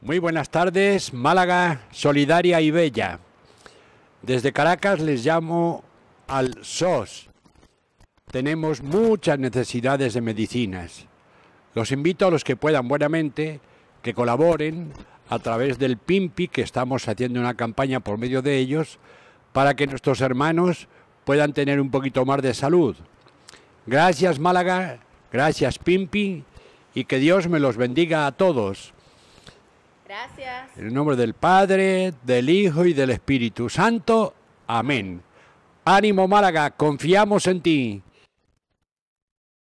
Muy buenas tardes, Málaga solidaria y bella. Desde Caracas les llamo al SOS. Tenemos muchas necesidades de medicinas. Los invito a los que puedan buenamente que colaboren a través del PIMPI, que estamos haciendo una campaña por medio de ellos, para que nuestros hermanos puedan tener un poquito más de salud. Gracias Málaga, gracias Pimpi y que Dios me los bendiga a todos. En el nombre del Padre, del Hijo y del Espíritu Santo. Amén. Ánimo Málaga, confiamos en ti.